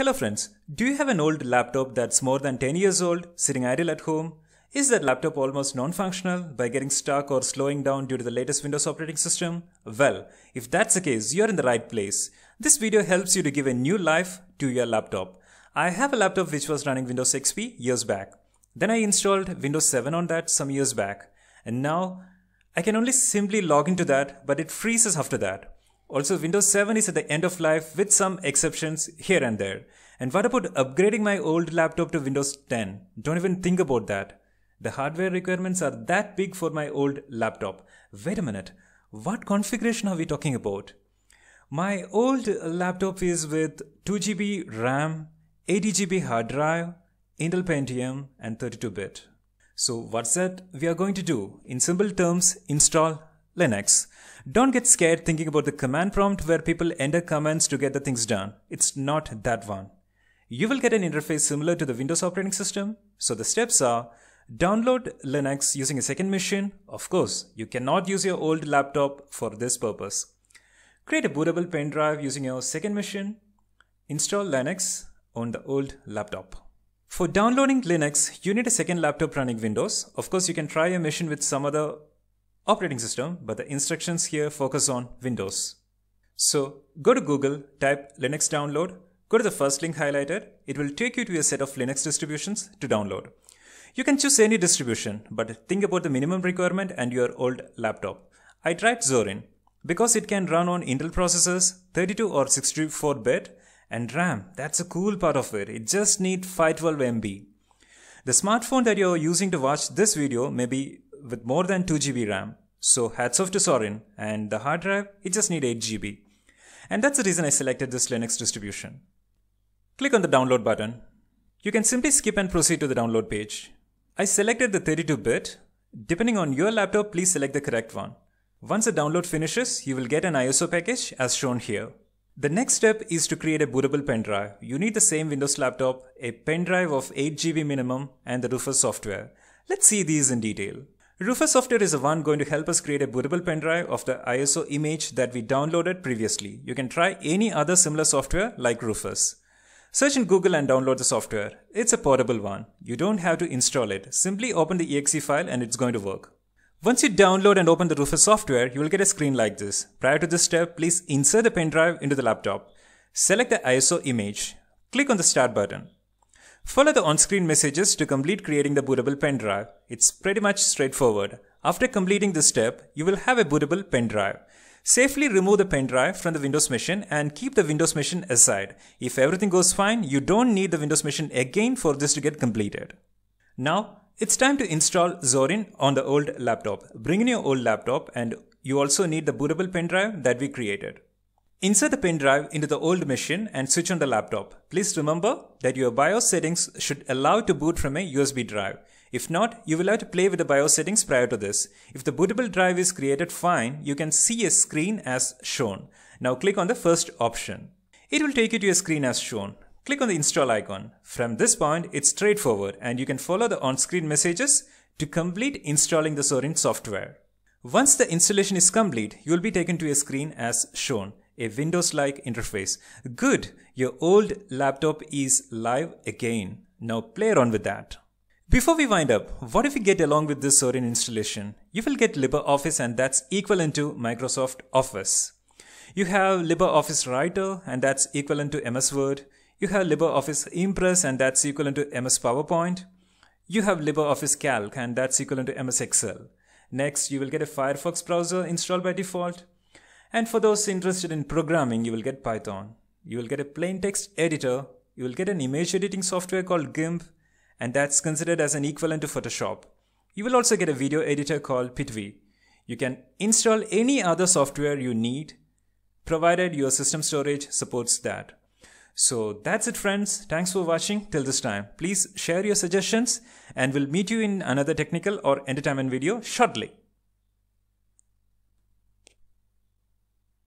Hello friends, do you have an old laptop that's more than 10 years old, sitting idle at home? Is that laptop almost non-functional by getting stuck or slowing down due to the latest Windows operating system? Well, if that's the case, you're in the right place. This video helps you to give a new life to your laptop. I have a laptop which was running Windows XP years back. Then I installed Windows 7 on that some years back. And now, I can only simply log into that, but it freezes after that. Also Windows 7 is at the end of life with some exceptions here and there. And what about upgrading my old laptop to Windows 10? Don't even think about that. The hardware requirements are that big for my old laptop. Wait a minute. What configuration are we talking about? My old laptop is with 2GB RAM, 80GB hard drive, Intel Pentium and 32-bit. So what's that we are going to do? In simple terms, install Linux. Don't get scared thinking about the command prompt where people enter commands to get the things done. It's not that one. You will get an interface similar to the Windows operating system. So the steps are download Linux using a second machine. Of course, you cannot use your old laptop for this purpose. Create a bootable pen drive using your second machine. Install Linux on the old laptop. For downloading Linux, you need a second laptop running Windows. Of course, you can try a machine with some other operating system, but the instructions here focus on Windows. So go to Google, type Linux download, go to the first link highlighted. It will take you to a set of Linux distributions to download. You can choose any distribution, but think about the minimum requirement and your old laptop. I tried Zorin because it can run on Intel processors, 32 or 64 bit, and RAM. That's a cool part of it. It just needs 512 MB. The smartphone that you're using to watch this video may be with more than 2 GB RAM. So hats off to Sorin and the hard drive, it just need 8 GB. And that's the reason I selected this Linux distribution. Click on the download button. You can simply skip and proceed to the download page. I selected the 32-bit. Depending on your laptop, please select the correct one. Once the download finishes, you will get an ISO package as shown here. The next step is to create a bootable pen drive. You need the same Windows laptop, a pen drive of 8GB minimum, and the Rufus software. Let's see these in detail. Rufus Software is the one going to help us create a bootable pen drive of the ISO image that we downloaded previously. You can try any other similar software like Rufus. Search in Google and download the software. It's a portable one. You don't have to install it. Simply open the exe file and it's going to work. Once you download and open the Rufus software, you will get a screen like this. Prior to this step, please insert the pen drive into the laptop. Select the ISO image. Click on the Start button. Follow the on-screen messages to complete creating the bootable pen drive. It's pretty much straightforward. After completing this step, you will have a bootable pen drive. Safely remove the pen drive from the Windows machine and keep the Windows machine aside. If everything goes fine, you don't need the Windows machine again for this to get completed. Now, it's time to install Zorin on the old laptop. Bring in your old laptop and you also need the bootable pen drive that we created. Insert the pen drive into the old machine and switch on the laptop. Please remember that your BIOS settings should allow to boot from a USB drive. If not, you will have to play with the BIOS settings prior to this. If the bootable drive is created fine, you can see a screen as shown. Now click on the first option. It will take you to a screen as shown. Click on the install icon. From this point, it's straightforward and you can follow the on-screen messages to complete installing the Sorin software. Once the installation is complete, you will be taken to a screen as shown a Windows-like interface. Good, your old laptop is live again. Now play around with that. Before we wind up, what if we get along with this Sorin installation? You will get LibreOffice and that's equivalent to Microsoft Office. You have LibreOffice Writer and that's equivalent to MS Word. You have LibreOffice Impress and that's equivalent to MS PowerPoint. You have LibreOffice Calc and that's equivalent to MS Excel. Next, you will get a Firefox browser installed by default. And for those interested in programming, you will get Python. You will get a plain text editor. You will get an image editing software called GIMP, and that's considered as an equivalent to Photoshop. You will also get a video editor called PitV. You can install any other software you need, provided your system storage supports that. So that's it, friends. Thanks for watching till this time. Please share your suggestions, and we'll meet you in another technical or entertainment video shortly.